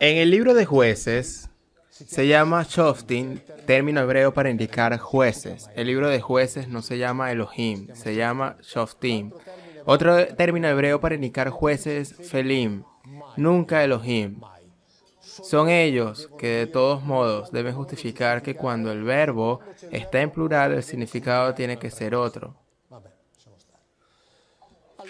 En el libro de jueces se llama Shoftin, término hebreo para indicar jueces. El libro de jueces no se llama Elohim, se llama Shoftim. Otro término hebreo para indicar jueces, Felim, nunca Elohim. Son ellos que de todos modos deben justificar que cuando el verbo está en plural el significado tiene que ser otro.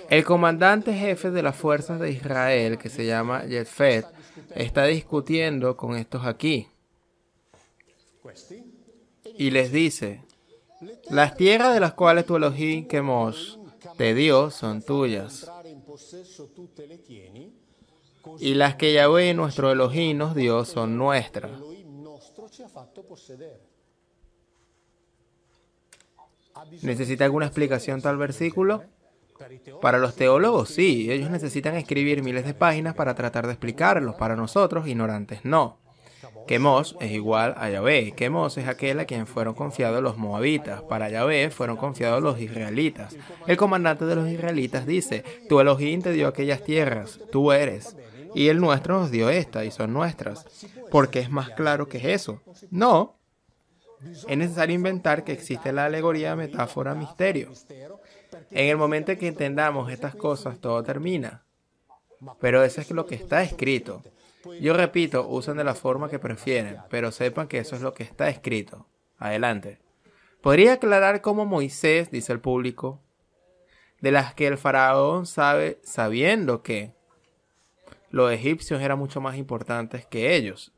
El comandante jefe de las fuerzas de Israel, que se llama Yetfet, está discutiendo con estos aquí y les dice, las tierras de las cuales tu Elohim quemos te dio son tuyas. Y las que Yahweh nuestro Elohim nos dio son nuestras. ¿Necesita alguna explicación tal versículo? Para los teólogos sí, ellos necesitan escribir miles de páginas para tratar de explicarlos, para nosotros ignorantes no. Quemos es igual a Yahvé. Quemos es aquel a quien fueron confiados los moabitas. Para Yahvé fueron confiados los israelitas. El comandante de los israelitas dice, tu Elohim te dio aquellas tierras, tú eres. Y el nuestro nos dio esta y son nuestras. Porque es más claro que eso. No. Es necesario inventar que existe la alegoría, metáfora, misterio. En el momento en que entendamos estas cosas, todo termina. Pero eso es lo que está escrito. Yo repito, usen de la forma que prefieren, pero sepan que eso es lo que está escrito. Adelante. ¿Podría aclarar cómo Moisés, dice el público, de las que el faraón sabe sabiendo que los egipcios eran mucho más importantes que ellos?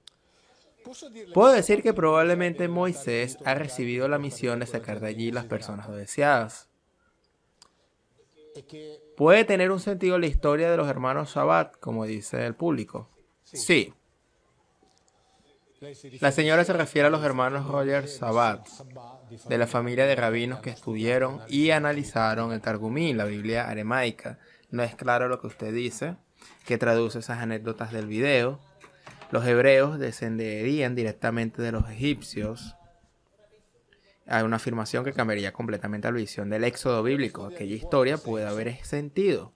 Puedo decir que probablemente Moisés ha recibido la misión de sacar de allí las personas deseadas. ¿Puede tener un sentido la historia de los hermanos Sabat, como dice el público? Sí. La señora se refiere a los hermanos Roger Sabat, de la familia de rabinos que estudiaron y analizaron el Targumín, la Biblia aramaica. No es claro lo que usted dice, que traduce esas anécdotas del video. Los hebreos descenderían directamente de los egipcios hay una afirmación que cambiaría completamente la visión del éxodo bíblico. Aquella historia puede haber sentido.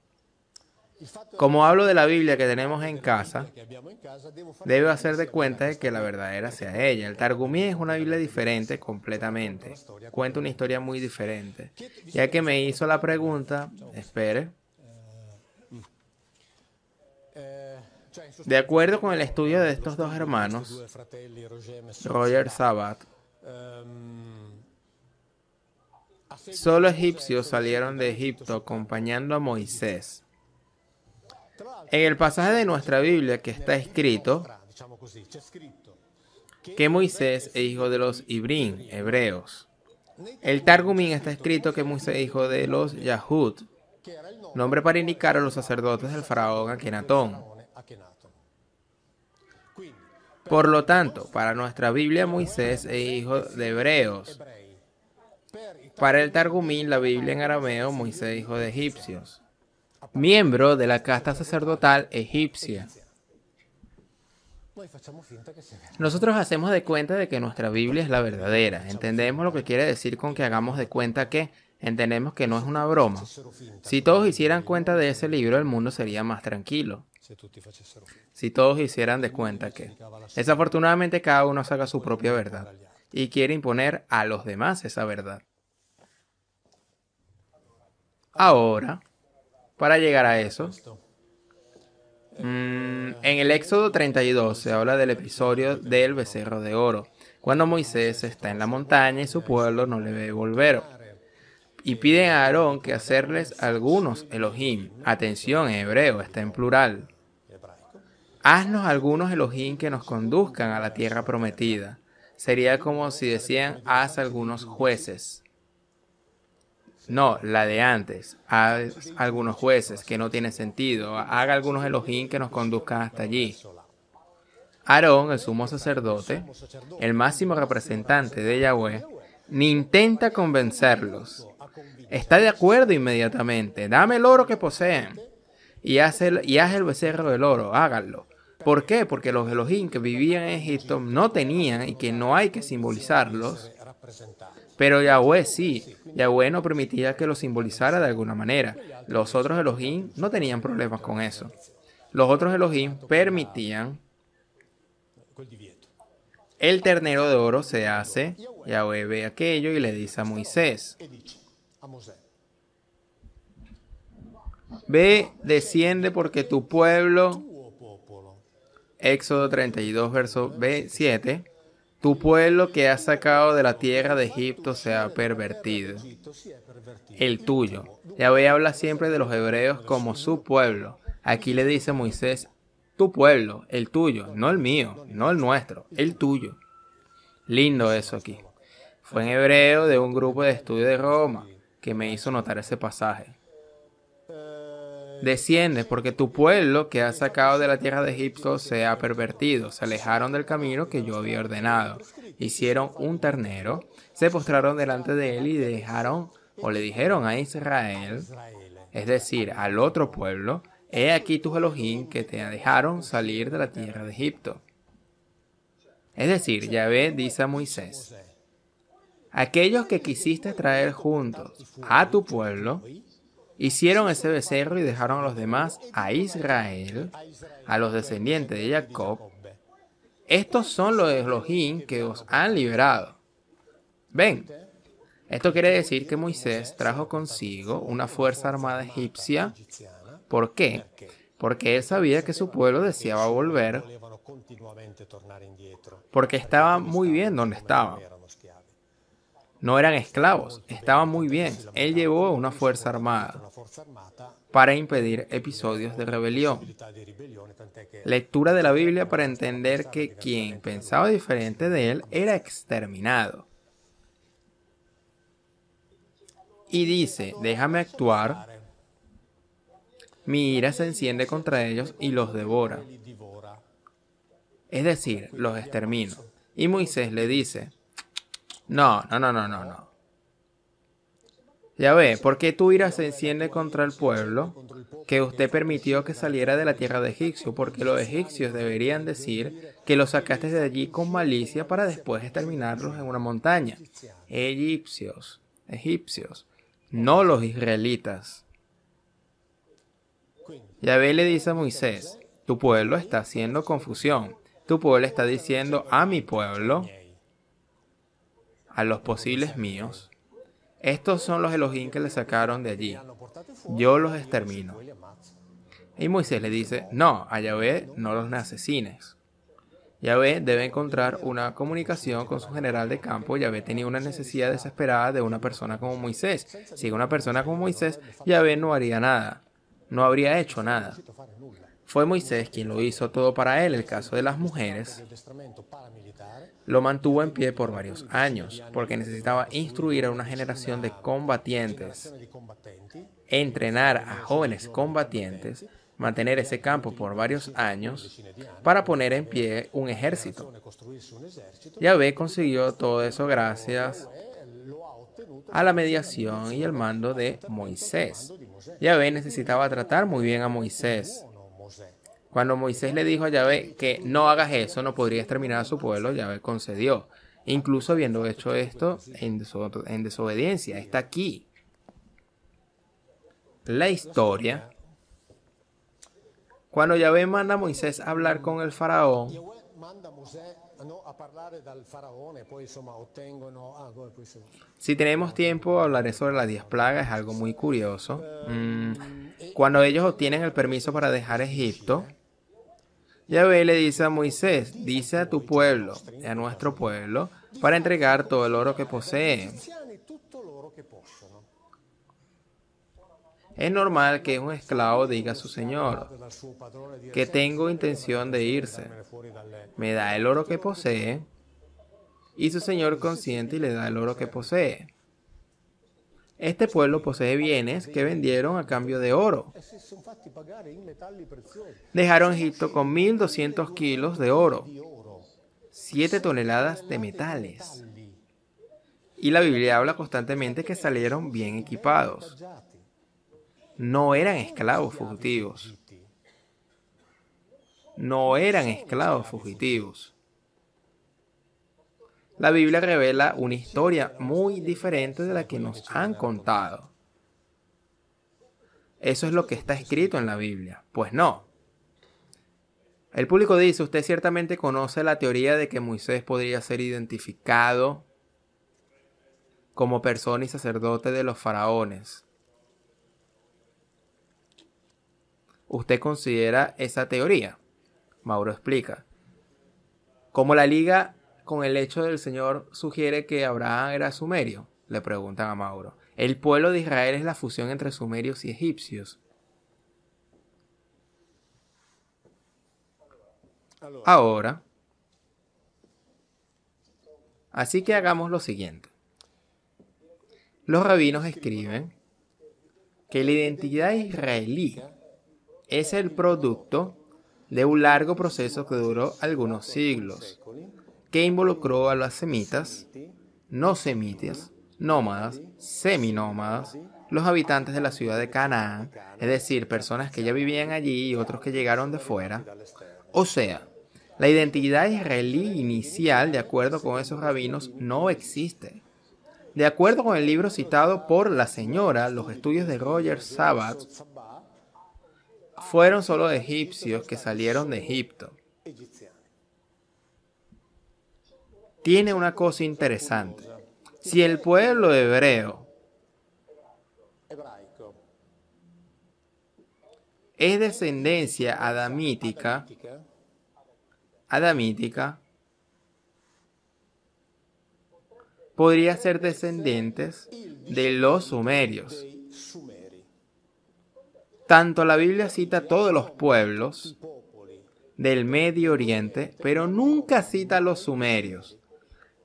Como hablo de la Biblia que tenemos en casa, debo hacer de cuenta de que la verdadera sea ella. El Targumí es una Biblia diferente completamente. Cuenta una historia muy diferente. Ya que me hizo la pregunta, espere. De acuerdo con el estudio de estos dos hermanos, Roger Sabat, Solo egipcios salieron de Egipto acompañando a Moisés. En el pasaje de nuestra Biblia que está escrito que Moisés es hijo de los Ibrín, hebreos. El Targumín está escrito que Moisés es hijo de los Yahud, nombre para indicar a los sacerdotes del faraón Akenatón. Por lo tanto, para nuestra Biblia Moisés es hijo de hebreos, para el Targumín, la Biblia en arameo, Moisés hijo de egipcios, miembro de la casta sacerdotal egipcia. Nosotros hacemos de cuenta de que nuestra Biblia es la verdadera. Entendemos lo que quiere decir con que hagamos de cuenta que entendemos que no es una broma. Si todos hicieran cuenta de ese libro, el mundo sería más tranquilo. Si todos hicieran de cuenta que. Desafortunadamente cada uno saca su propia verdad y quiere imponer a los demás esa verdad. Ahora, para llegar a eso, mm, en el Éxodo 32 se habla del episodio del becerro de oro, cuando Moisés está en la montaña y su pueblo no le ve volver. Y piden a Aarón que hacerles algunos Elohim. Atención, en hebreo, está en plural. Haznos algunos Elohim que nos conduzcan a la tierra prometida. Sería como si decían, haz algunos jueces. No, la de antes. haz algunos jueces que no tienen sentido. Haga algunos Elohim que nos conduzcan hasta allí. Aarón, el sumo sacerdote, el máximo representante de Yahweh, ni intenta convencerlos. Está de acuerdo inmediatamente. Dame el oro que poseen. Y haz el, y haz el becerro del oro. Háganlo. ¿Por qué? Porque los Elohim que vivían en Egipto no tenían y que no hay que simbolizarlos pero Yahweh sí, Yahweh no permitía que lo simbolizara de alguna manera. Los otros Elohim no tenían problemas con eso. Los otros Elohim permitían el ternero de oro se hace, Yahweh ve aquello y le dice a Moisés, ve, desciende porque tu pueblo, Éxodo 32, verso 7, tu pueblo que has sacado de la tierra de Egipto se ha pervertido. El tuyo. Yahweh habla siempre de los hebreos como su pueblo. Aquí le dice Moisés, tu pueblo, el tuyo, no el mío, no el nuestro, el tuyo. Lindo eso aquí. Fue en hebreo de un grupo de estudio de Roma que me hizo notar ese pasaje. Desciende, porque tu pueblo que has sacado de la tierra de Egipto se ha pervertido, se alejaron del camino que yo había ordenado. Hicieron un ternero, se postraron delante de él y dejaron o le dijeron a Israel, es decir, al otro pueblo, he aquí tus Elohim que te dejaron salir de la tierra de Egipto. Es decir, Yahvé dice a Moisés, aquellos que quisiste traer juntos a tu pueblo, Hicieron ese becerro y dejaron a los demás a Israel, a los descendientes de Jacob. Estos son los Elohim que os han liberado. Ven, esto quiere decir que Moisés trajo consigo una fuerza armada egipcia. ¿Por qué? Porque él sabía que su pueblo deseaba volver, porque estaba muy bien donde estaba. No eran esclavos, estaban muy bien. Él llevó una fuerza armada para impedir episodios de rebelión. Lectura de la Biblia para entender que quien pensaba diferente de él era exterminado. Y dice, déjame actuar. Mi ira se enciende contra ellos y los devora. Es decir, los extermino. Y Moisés le dice, no, no, no, no, no, no. Ya ve, ¿por qué tu ira se enciende contra el pueblo que usted permitió que saliera de la tierra de Egipcio? Porque los egipcios deberían decir que los sacaste de allí con malicia para después exterminarlos en una montaña. Egipcios, egipcios, no los israelitas. Yahvé le dice a Moisés, tu pueblo está haciendo confusión. Tu pueblo está diciendo a mi pueblo, a los posibles míos. Estos son los Elohim que le sacaron de allí. Yo los extermino. Y Moisés le dice, no, a Yahvé no los asesines. Yahvé debe encontrar una comunicación con su general de campo. Yahvé tenía una necesidad desesperada de una persona como Moisés. Si una persona como Moisés, Yahvé no haría nada. No habría hecho nada. Fue Moisés quien lo hizo todo para él. El caso de las mujeres lo mantuvo en pie por varios años, porque necesitaba instruir a una generación de combatientes, entrenar a jóvenes combatientes, mantener ese campo por varios años para poner en pie un ejército. Yahvé consiguió todo eso gracias a la mediación y el mando de Moisés. Yahvé necesitaba tratar muy bien a Moisés cuando Moisés le dijo a Yahvé que no hagas eso, no podrías terminar a su pueblo, Yahvé concedió. Incluso habiendo hecho esto en, desobediencia, está aquí. La historia. Cuando Yahvé manda a Moisés a hablar con el faraón, si tenemos tiempo, hablaré sobre las diez plagas, es algo muy curioso. Mm, cuando ellos obtienen el permiso para dejar Egipto, Yahvé le dice a Moisés, dice a tu pueblo, a nuestro pueblo, para entregar todo el oro que poseen. Es normal que un esclavo diga a su señor que tengo intención de irse. Me da el oro que posee y su señor consiente y le da el oro que posee. Este pueblo posee bienes que vendieron a cambio de oro. Dejaron Egipto con 1.200 kilos de oro, 7 toneladas de metales. Y la Biblia habla constantemente que salieron bien equipados. No eran esclavos fugitivos. No eran esclavos fugitivos. La Biblia revela una historia muy diferente de la que nos han contado. Eso es lo que está escrito en la Biblia. Pues no. El público dice, usted ciertamente conoce la teoría de que Moisés podría ser identificado como persona y sacerdote de los faraones. ¿Usted considera esa teoría? Mauro explica. Como la liga con el hecho del Señor sugiere que Abraham era sumerio? Le preguntan a Mauro. El pueblo de Israel es la fusión entre sumerios y egipcios. Ahora. Así que hagamos lo siguiente. Los rabinos escriben que la identidad israelí es el producto de un largo proceso que duró algunos siglos, que involucró a las semitas, no semitas, nómadas, seminómadas, los habitantes de la ciudad de Canaán, es decir, personas que ya vivían allí y otros que llegaron de fuera. O sea, la identidad israelí inicial, de acuerdo con esos rabinos, no existe. De acuerdo con el libro citado por la señora, los estudios de Roger Sabbath fueron solo egipcios que salieron de Egipto tiene una cosa interesante. Si el pueblo hebreo es descendencia adamítica, adamítica, podría ser descendientes de los sumerios. Tanto la Biblia cita todos los pueblos del Medio Oriente, pero nunca cita a los sumerios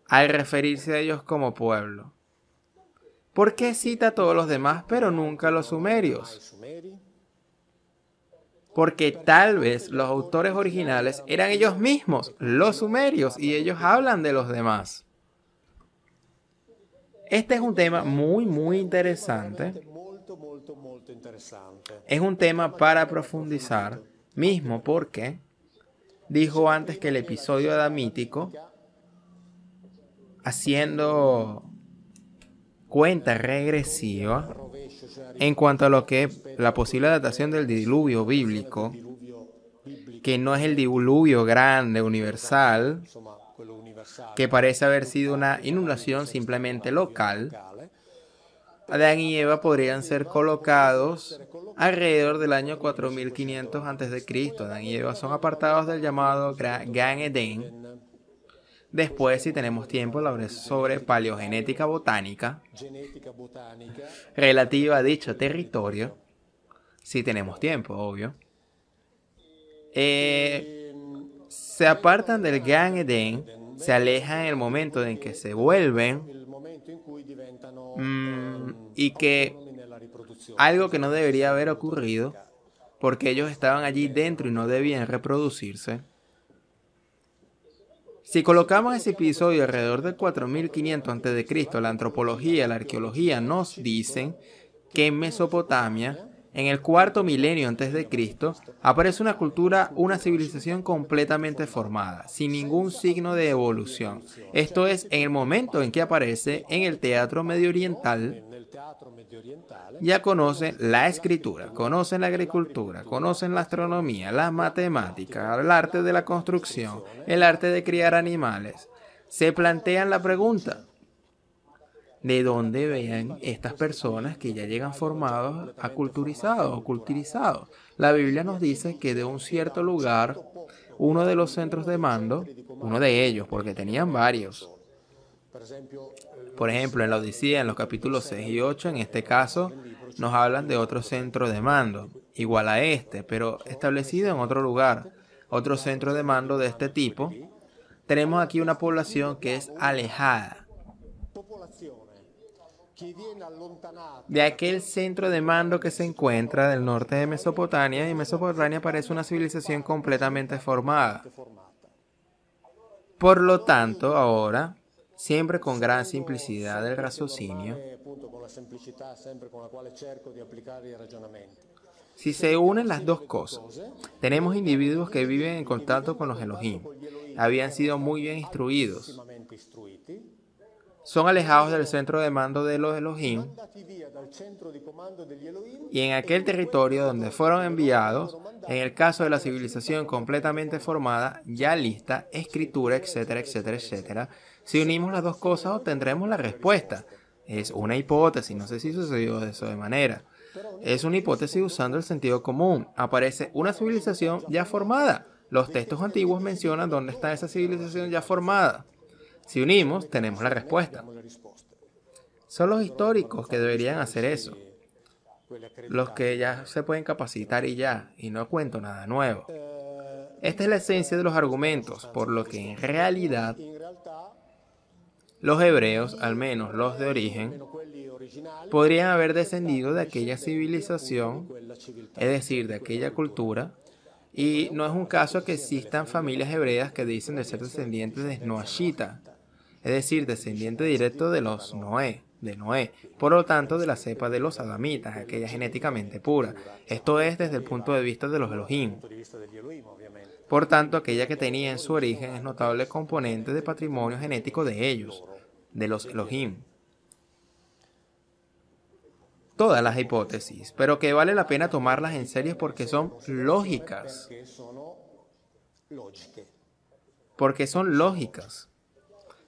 al referirse a ellos como pueblo. ¿Por qué cita a todos los demás pero nunca a los sumerios? Porque tal vez los autores originales eran ellos mismos, los sumerios, y ellos hablan de los demás. Este es un tema muy, muy interesante. Es un tema para profundizar, mismo porque dijo antes que el episodio adamítico haciendo cuenta regresiva en cuanto a lo que es la posible datación del diluvio bíblico, que no es el diluvio grande, universal, que parece haber sido una inundación simplemente local, Adán y Eva podrían ser colocados alrededor del año 4500 a.C. Adán y Eva son apartados del llamado Gran Edén, Después, si tenemos tiempo, la sobre paleogenética botánica relativa a dicho territorio. Si tenemos tiempo, obvio. Eh, se apartan del Gran Edén, se alejan en el momento en que se vuelven mm, y que algo que no debería haber ocurrido porque ellos estaban allí dentro y no debían reproducirse. Si colocamos ese episodio alrededor de 4500 a.C., la antropología la arqueología nos dicen que en Mesopotamia, en el cuarto milenio antes de Cristo, aparece una cultura, una civilización completamente formada, sin ningún signo de evolución. Esto es en el momento en que aparece en el teatro medio oriental, ya conocen la escritura, conocen la agricultura, conocen la astronomía, las matemáticas, el arte de la construcción, el arte de criar animales. Se plantean la pregunta, ¿de dónde ven estas personas que ya llegan formados aculturizados, o culturizados? La Biblia nos dice que de un cierto lugar, uno de los centros de mando, uno de ellos, porque tenían varios, por ejemplo, en la Odisea, en los capítulos 6 y 8, en este caso, nos hablan de otro centro de mando, igual a este, pero establecido en otro lugar, otro centro de mando de este tipo. Tenemos aquí una población que es alejada de aquel centro de mando que se encuentra del norte de Mesopotamia y Mesopotamia parece una civilización completamente formada. Por lo tanto, ahora siempre con gran simplicidad del raciocinio, si se unen las dos cosas, tenemos individuos que viven en contacto con los Elohim, habían sido muy bien instruidos, son alejados del centro de mando de los Elohim y en aquel territorio donde fueron enviados, en el caso de la civilización completamente formada, ya lista, escritura, etcétera, etcétera, etcétera, si unimos las dos cosas obtendremos la respuesta. Es una hipótesis, no sé si sucedió de eso de manera. Es una hipótesis usando el sentido común. Aparece una civilización ya formada. Los textos antiguos mencionan dónde está esa civilización ya formada. Si unimos, tenemos la respuesta. Son los históricos que deberían hacer eso. Los que ya se pueden capacitar y ya, y no cuento nada nuevo. Esta es la esencia de los argumentos, por lo que en realidad los hebreos, al menos los de origen, podrían haber descendido de aquella civilización, es decir, de aquella cultura, y no es un caso que existan familias hebreas que dicen de ser descendientes de Noachita, es decir, descendiente directo de los Noé, de Noé, por lo tanto de la cepa de los adamitas, aquella genéticamente pura. Esto es desde el punto de vista de los Elohim. Por tanto, aquella que tenía en su origen es notable componente de patrimonio genético de ellos, de los Elohim. Todas las hipótesis, pero que vale la pena tomarlas en serio porque son lógicas. Porque son lógicas.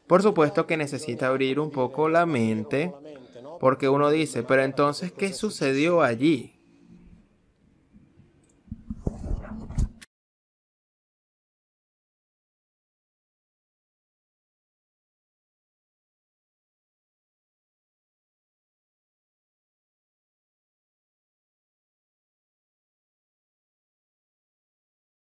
Por supuesto que necesita abrir un poco la mente, porque uno dice, pero entonces, ¿qué sucedió allí?